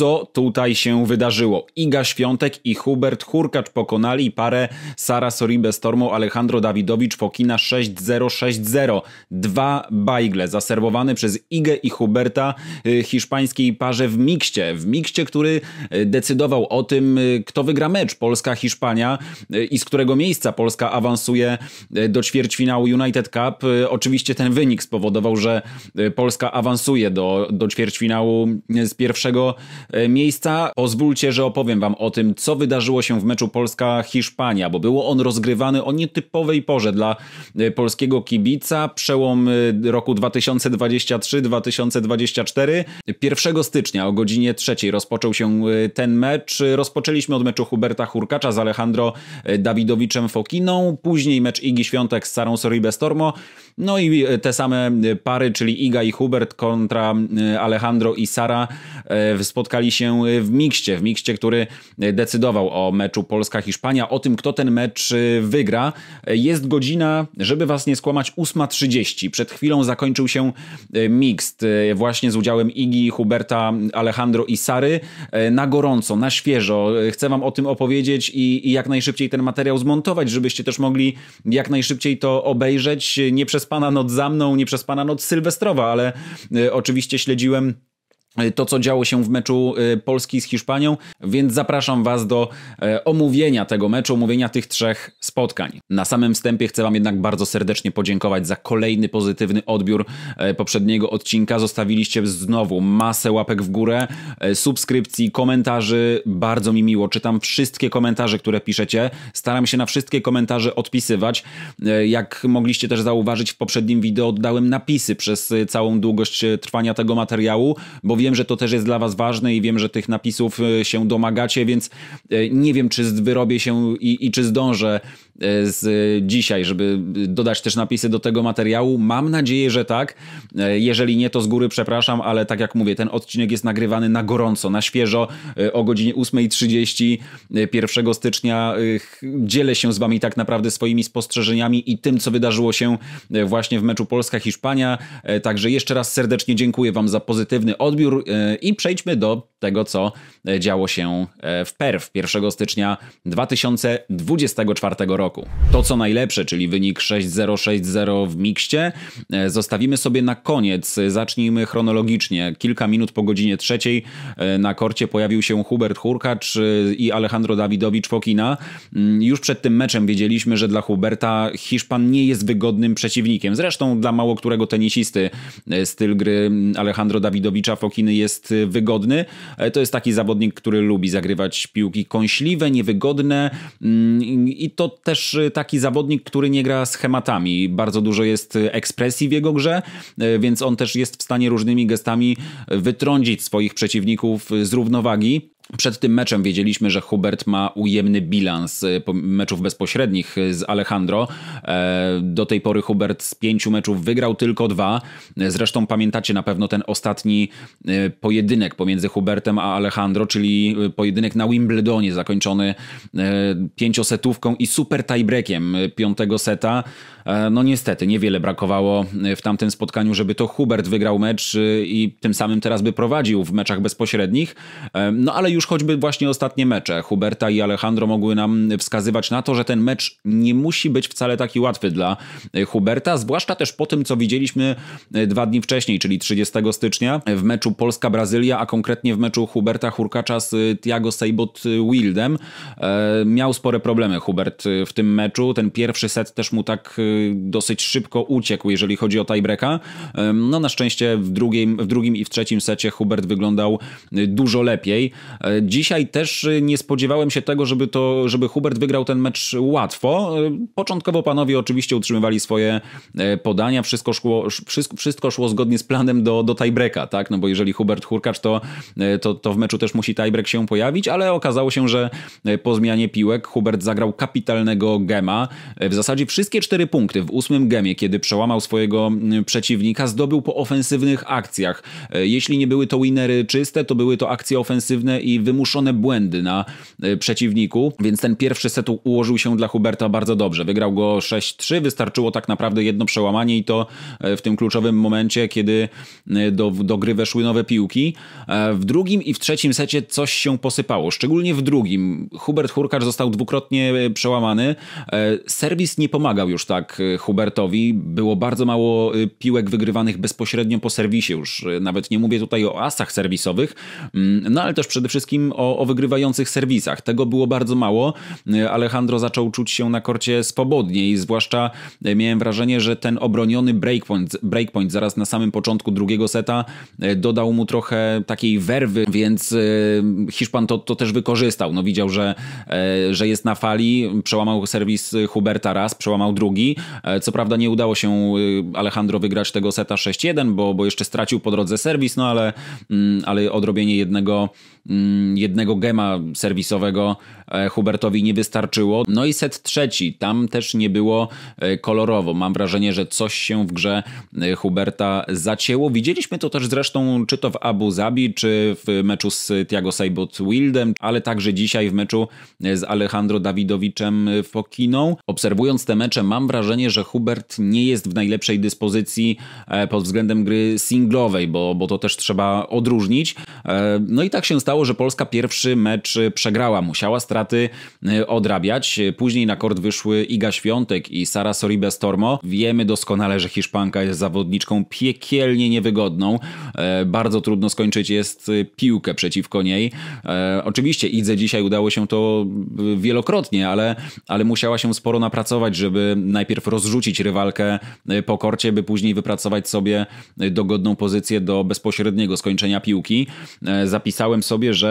co tutaj się wydarzyło. Iga Świątek i Hubert Hurkacz pokonali parę Sara Soribe z Tormą Alejandro Dawidowicz Pokina 6-0-6-0. Dwa bajgle zaserwowane przez Igę i Huberta y, hiszpańskiej parze w mikście. W mikście, który y, decydował o tym, y, kto wygra mecz Polska-Hiszpania i z którego miejsca Polska awansuje do ćwierćfinału United Cup. Oczywiście ten wynik spowodował, że Polska awansuje do, do ćwierćfinału z pierwszego E, miejsca. Pozwólcie, że opowiem wam o tym, co wydarzyło się w meczu Polska-Hiszpania, bo było on rozgrywany o nietypowej porze dla e, polskiego kibica. Przełom e, roku 2023-2024. 1 stycznia o godzinie 3 rozpoczął się ten mecz. Rozpoczęliśmy od meczu Huberta Hurkacza z Alejandro Dawidowiczem Fokiną, później mecz Igi Świątek z Sarą Stormo. no i te same pary, czyli Iga i Hubert kontra Alejandro i Sara w spotkaniu się y, w mikście, w mikście, który y, decydował o meczu Polska-Hiszpania, o tym, kto ten mecz y, wygra. Jest godzina, żeby was nie skłamać, 8.30. Przed chwilą zakończył się mikst właśnie z udziałem Igi, Huberta, Alejandro i Sary. Na gorąco, na świeżo. Chcę wam o tym opowiedzieć i, i jak najszybciej ten materiał zmontować, żebyście też mogli jak najszybciej to obejrzeć. Nie przez pana noc za mną, nie przez pana noc sylwestrowa, ale oczywiście śledziłem Y, to, co działo się w meczu y, Polski z Hiszpanią, więc zapraszam Was do e, omówienia tego meczu, omówienia tych trzech spotkań. Na samym wstępie chcę Wam jednak bardzo serdecznie podziękować za kolejny pozytywny odbiór e, poprzedniego odcinka. Zostawiliście znowu masę łapek w górę, e, subskrypcji, komentarzy. Bardzo mi miło. Czytam wszystkie komentarze, które piszecie. Staram się na wszystkie komentarze odpisywać. Jak mogliście też zauważyć w poprzednim wideo, oddałem napisy przez całą długość trwania tego materiału, bo wiem, że to też jest dla was ważne i wiem, że tych napisów e, się domagacie, więc e, nie wiem, czy wyrobię się i, i czy zdążę E, z dzisiaj, żeby dodać też napisy do tego materiału. Mam nadzieję, że tak. E, jeżeli nie, to z góry przepraszam, ale tak jak mówię, ten odcinek jest nagrywany na gorąco, na świeżo e, o godzinie 8.30 1 stycznia. Dzielę się z wami tak naprawdę swoimi spostrzeżeniami i tym, co wydarzyło się właśnie w meczu Polska-Hiszpania. Także jeszcze raz serdecznie dziękuję wam za pozytywny odbiór i przejdźmy do tego, co działo się w PERW 1 stycznia 2024 roku roku. To co najlepsze, czyli wynik 6-0-6-0 w mikście, e, zostawimy sobie na koniec. Zacznijmy chronologicznie. Kilka minut po godzinie trzeciej e, na korcie pojawił się Hubert Hurkacz e, i Alejandro Dawidowicz Fokina. Mm, już przed tym meczem wiedzieliśmy, że dla Huberta Hiszpan nie jest wygodnym przeciwnikiem. Zresztą dla mało którego tenisisty styl gry mm, Alejandro Dawidowicza Fokiny jest wygodny. To jest taki zawodnik, który lubi zagrywać piłki kąśliwe, niewygodne mm, i to też też y, taki zawodnik, który nie gra schematami. Bardzo dużo jest y, ekspresji w jego grze, y, więc on też jest w stanie różnymi gestami wytrącić swoich przeciwników z równowagi. Przed tym meczem wiedzieliśmy, że Hubert ma ujemny bilans e, meczów bezpośrednich e, z Alejandro. E, do tej pory Hubert z pięciu meczów wygrał tylko dwa. Zresztą pamiętacie na pewno ten ostatni pojedynek pomiędzy Hubertem a Alejandro, czyli pojedynek na Wimbledonie zakończony pięciosetówką i super tiebreakiem piątego seta. No niestety, niewiele brakowało w tamtym spotkaniu, żeby to Hubert wygrał mecz i tym samym teraz by prowadził w meczach bezpośrednich. No ale już już choćby właśnie ostatnie mecze Huberta i Alejandro mogły nam wskazywać na to, że ten mecz nie musi być wcale taki łatwy dla e, Huberta, zwłaszcza też po tym, co widzieliśmy e, dwa dni wcześniej, czyli 30 stycznia e, w meczu Polska-Brazylia, a konkretnie w meczu Huberta Hurkacza z Thiago Sejbot Wildem. Miał spore problemy Hubert w tym meczu. Ten pierwszy set też mu tak dosyć szybko uciekł, jeżeli chodzi o tiebreaka. No na szczęście w drugim, w drugim i w trzecim secie Hubert wyglądał dużo lepiej. E, dzisiaj też y, nie spodziewałem się tego, żeby, to, żeby Hubert wygrał ten mecz łatwo. E, początkowo panowie oczywiście utrzymywali swoje e, podania, wszystko szło, wszystko, wszystko szło zgodnie z planem do, do tiebreaka, tak? No bo jeżeli Hubert Hurkacz, to, to, to w meczu też musi tiebreak się pojawić, ale okazało się, że po zmianie piłek Hubert zagrał kapitalnego gema. W zasadzie wszystkie cztery punkty w ósmym gemie, kiedy przełamał swojego przeciwnika, zdobył po ofensywnych akcjach. Jeśli nie były to winery czyste, to były to akcje ofensywne i wymuszone błędy na e, przeciwniku, więc ten pierwszy set ułożył się dla Huberta bardzo dobrze. Wygrał go 6-3, wystarczyło tak naprawdę jedno przełamanie i to e, w tym kluczowym momencie, kiedy e, do, do gry weszły nowe piłki. W drugim i w trzecim secie coś się posypało, szczególnie w drugim. Hubert Hurkacz został dwukrotnie przełamany. Serwis nie pomagał już tak Hubertowi. Było bardzo mało piłek wygrywanych bezpośrednio po serwisie już. Nawet nie mówię tutaj o asach serwisowych, mm, no ale też przede wszystkim wszystkim o, o wygrywających serwisach. Tego było bardzo mało. E, Alejandro zaczął czuć się na korcie swobodniej, zwłaszcza e, miałem wrażenie, że ten obroniony breakpoint, breakpoint zaraz na samym początku drugiego seta e, dodał mu trochę takiej werwy, więc Hiszpan to, to też wykorzystał. No, widział, że, że jest na fali, przełamał serwis Huberta raz, przełamał drugi. Co prawda nie udało się Alejandro wygrać tego seta 6-1, bo, bo jeszcze stracił po drodze serwis, no ale, mm, ale odrobienie jednego mm, jednego gema serwisowego e, Hubertowi nie wystarczyło. No i set trzeci, tam też nie było e, kolorowo. Mam wrażenie, że coś się w grze e, Huberta zacięło. Widzieliśmy to też zresztą czy to w Abu Zabi, czy w meczu z Tiago Seibot Wildem, ale także dzisiaj w meczu z Alejandro Dawidowiczem Fokiną. Obserwując te mecze mam wrażenie, że Hubert nie jest w najlepszej dyspozycji pod względem gry singlowej, bo, bo to też trzeba odróżnić. No i tak się stało, że Polska pierwszy mecz przegrała. Musiała straty e, odrabiać. Później na kort wyszły Iga Świątek i Sara Soribes Tormo. Wiemy doskonale, że Hiszpanka jest zawodniczką piekielnie niewygodną. E, bardzo trudno skończyć jest e, piłkę przeciwko niej. Oczywiście Idze dzisiaj udało się to wielokrotnie, ale, ale musiała się sporo napracować, żeby najpierw rozrzucić rywalkę po korcie, by później wypracować sobie dogodną pozycję do bezpośredniego skończenia piłki. Zapisałem sobie, że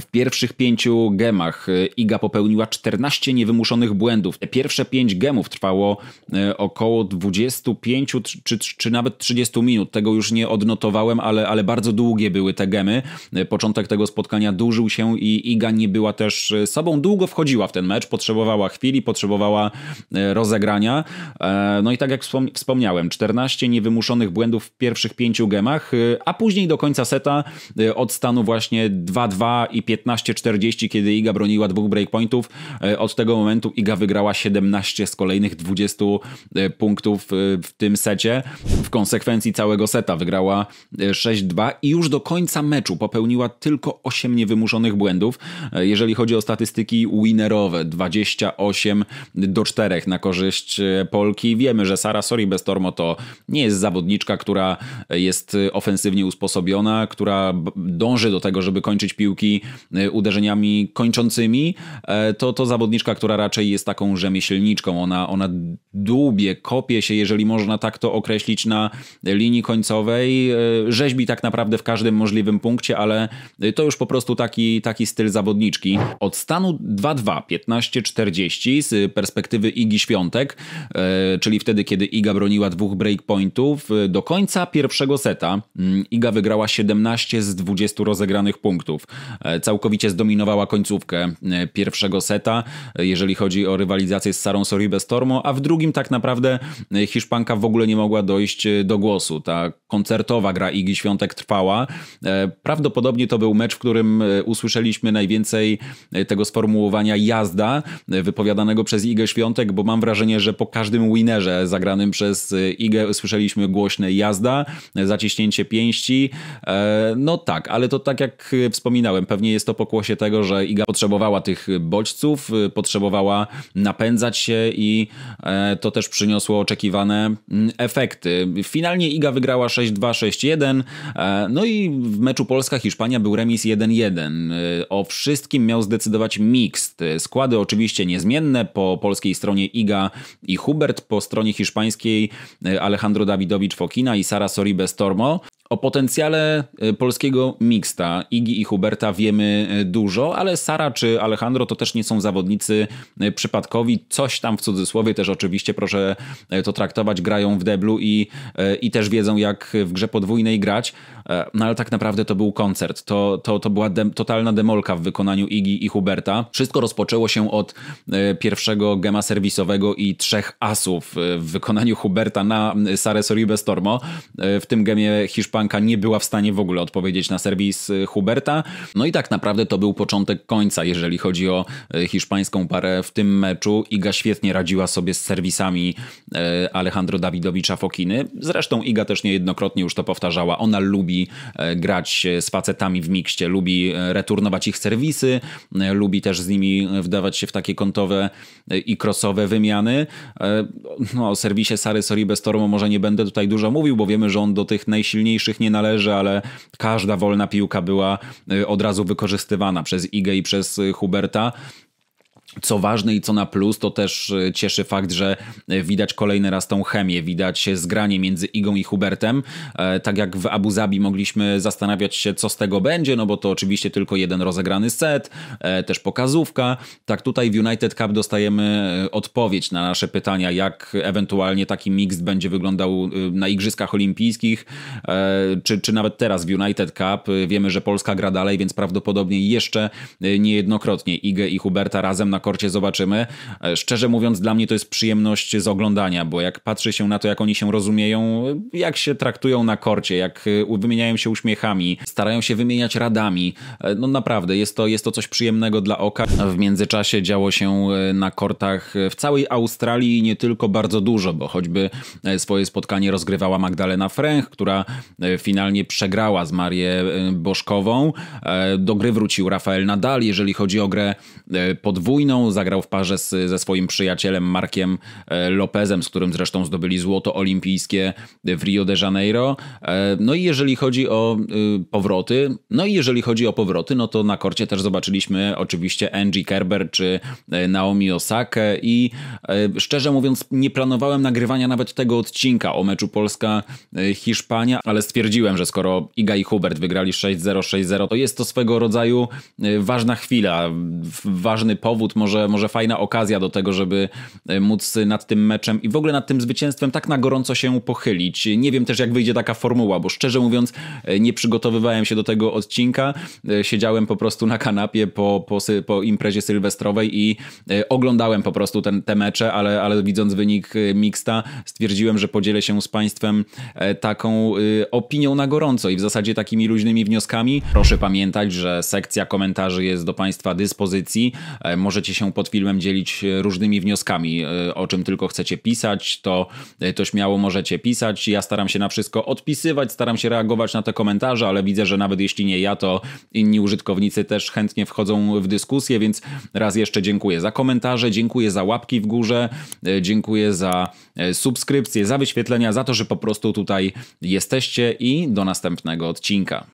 w pierwszych pięciu gemach e, Iga popełniła 14 niewymuszonych błędów. Te pierwsze pięć gemów trwało e, około 25 czy, czy nawet 30 minut. Tego już nie odnotowałem, ale, ale bardzo długie były te gemy. E, początek tego spotkania dłużył się i Iga nie była też sobą. Długo wchodziła w ten mecz, potrzebowała chwili, potrzebowała rozegrania. No i tak jak wspomniałem, 14 niewymuszonych błędów w pierwszych pięciu gemach, a później do końca seta od stanu właśnie 2-2 i 15-40, kiedy Iga broniła dwóch breakpointów. E, od tego momentu Iga wygrała 17 z kolejnych 20 e, punktów e, w tym secie. W konsekwencji całego seta wygrała 6-2 i już do końca meczu popełniła tylko 8 niewymuszonych błędów. Jeżeli chodzi o statystyki winnerowe 28 do 4 na korzyść Polki. Wiemy, że Sara Sori Bestormo to nie jest zawodniczka, która jest ofensywnie usposobiona, która dąży do tego, żeby kończyć piłki E, uderzeniami kończącymi, e, to to zawodniczka, która raczej jest taką rzemieślniczką. Ona, ona dłubie, kopie się, jeżeli można tak to określić, na linii końcowej. E, rzeźbi tak naprawdę w każdym możliwym punkcie, ale to już po prostu taki, taki styl zawodniczki. Od stanu 2-2, 15-40 z perspektywy Igi Świątek, czyli wtedy, kiedy Iga broniła dwóch breakpointów, do końca pierwszego seta mm, Iga wygrała 17 z 20 rozegranych punktów. Całkowicie zdominowała końcówkę e, pierwszego seta, e, jeżeli chodzi o rywalizację z Sarą Soribes Stormo, a w drugim tak naprawdę e, Hiszpanka w ogóle nie mogła dojść do głosu. Ta koncertowa gra Igi Świątek trwała. Prawdopodobnie to był mecz, w którym usłyszeliśmy najwięcej tego sformułowania jazda wypowiadanego przez Igę Świątek, bo mam wrażenie, że po każdym winerze zagranym przez Igę słyszeliśmy głośne jazda, zaciśnięcie pięści. No tak, ale to tak jak wspominałem, pewnie pewnie jest to pokłosie tego, że Iga potrzebowała tych bodźców, y, potrzebowała napędzać się i e, to też przyniosło oczekiwane mm, efekty. Finalnie Iga wygrała 6-2, 6-1, e, no i w meczu Polska-Hiszpania był remis 1-1. E, o wszystkim miał zdecydować mixt. Składy oczywiście niezmienne, po polskiej stronie Iga i Hubert, po stronie hiszpańskiej Alejandro Dawidowicz-Fokina i Sara Soribes-Tormo. O potencjale e, polskiego mixta Igi i Huberta wiemy e, dużo, ale Sara czy Alejandro to też nie są zawodnicy e, przypadkowi. Coś tam w cudzysłowie też oczywiście proszę to traktować. Grają w deblu i, i też wiedzą jak w grze podwójnej grać, E, no ale tak naprawdę to był koncert. To, to, to była de totalna demolka w wykonaniu Igi i Huberta. Wszystko rozpoczęło się od e, pierwszego gema serwisowego i trzech asów e, w wykonaniu Huberta na Sare Soribe Stormo. W tym gemie Hiszpanka nie była w stanie w ogóle odpowiedzieć na serwis Huberta. No i tak naprawdę to był początek końca, jeżeli chodzi o hiszpańską parę w tym meczu. Iga świetnie radziła sobie z serwisami Alejandro Dawidowicza Fokiny. Zresztą Iga też niejednokrotnie już to powtarzała. Ona lubi lubi e, grać z facetami w mikście, lubi e, returnować ich serwisy, e, lubi też z nimi wdawać się w takie kątowe i krosowe wymiany. No, o serwisie Sary Sorry Tormo może nie będę tutaj dużo mówił, bo wiemy, że on do tych najsilniejszych nie należy, ale każda wolna piłka była od razu wykorzystywana przez Igę i przez Huberta co ważne i co na plus, to też e, cieszy fakt, że e, widać kolejny raz tą chemię, widać zgranie między Igą i Hubertem. E, tak jak w Abu Zabi mogliśmy zastanawiać się, co z tego będzie, no bo to oczywiście tylko jeden rozegrany set, też pokazówka. Tak tutaj w United Cup dostajemy odpowiedź na nasze pytania, jak ewentualnie taki mixed będzie wyglądał na Igrzyskach Olimpijskich, czy, czy nawet teraz w United Cup. Wiemy, że Polska gra dalej, więc prawdopodobnie jeszcze niejednokrotnie Igę i Huberta razem na korcie zobaczymy. E, szczerze mówiąc, dla mnie to jest przyjemność z oglądania, bo jak patrzy się na to, jak oni się rozumieją, jak się traktują na korcie, jak e, wymieniają się uśmiechami, starają się wymieniać radami, e, no naprawdę, jest to, jest to coś przyjemnego dla oka. W międzyczasie działo się na kortach w całej Australii nie tylko bardzo dużo, bo choćby swoje spotkanie rozgrywała Magdalena Fręch, która finalnie przegrała z Marię Boszkową. Do gry wrócił Rafael Nadal, jeżeli chodzi o grę podwójną, zagrał w parze z, ze swoim przyjacielem Markiem e, Lopezem, z którym zresztą zdobyli złoto olimpijskie w Rio de Janeiro. E, no i jeżeli chodzi o e, powroty, no i jeżeli chodzi o powroty, no to na korcie też zobaczyliśmy oczywiście Angie Kerber czy Naomi Osaka. i szczerze mówiąc nie planowałem nagrywania nawet tego odcinka o meczu Polska-Hiszpania, ale stwierdziłem, że skoro Iga i Hubert wygrali 6-0, 6-0, to jest to swego rodzaju ważna chwila, ważny powód, może, może fajna okazja do tego, żeby e, móc nad tym meczem i w ogóle nad tym zwycięstwem tak na gorąco się pochylić. Nie wiem też, jak wyjdzie taka formuła, bo szczerze mówiąc, e, nie przygotowywałem się do tego odcinka. E, siedziałem po prostu na kanapie po, po, po imprezie sylwestrowej i oglądałem po prostu ten, te mecze, ale, ale widząc wynik mixta, stwierdziłem, że podzielę się z Państwem taką opinią na gorąco i w zasadzie takimi luźnymi wnioskami. Proszę pamiętać, że sekcja komentarzy jest do Państwa dyspozycji. Możecie możecie się pod filmem dzielić e, różnymi wnioskami, e, o czym tylko chcecie pisać, to, e, to śmiało możecie pisać. Ja staram się na wszystko odpisywać, staram się reagować na te komentarze, ale widzę, że nawet jeśli nie ja, to inni użytkownicy też chętnie wchodzą w dyskusję, więc raz jeszcze dziękuję za komentarze, dziękuję za łapki w górze, dziękuję za subskrypcje, za wyświetlenia, za to, że po prostu tutaj jesteście i do następnego odcinka.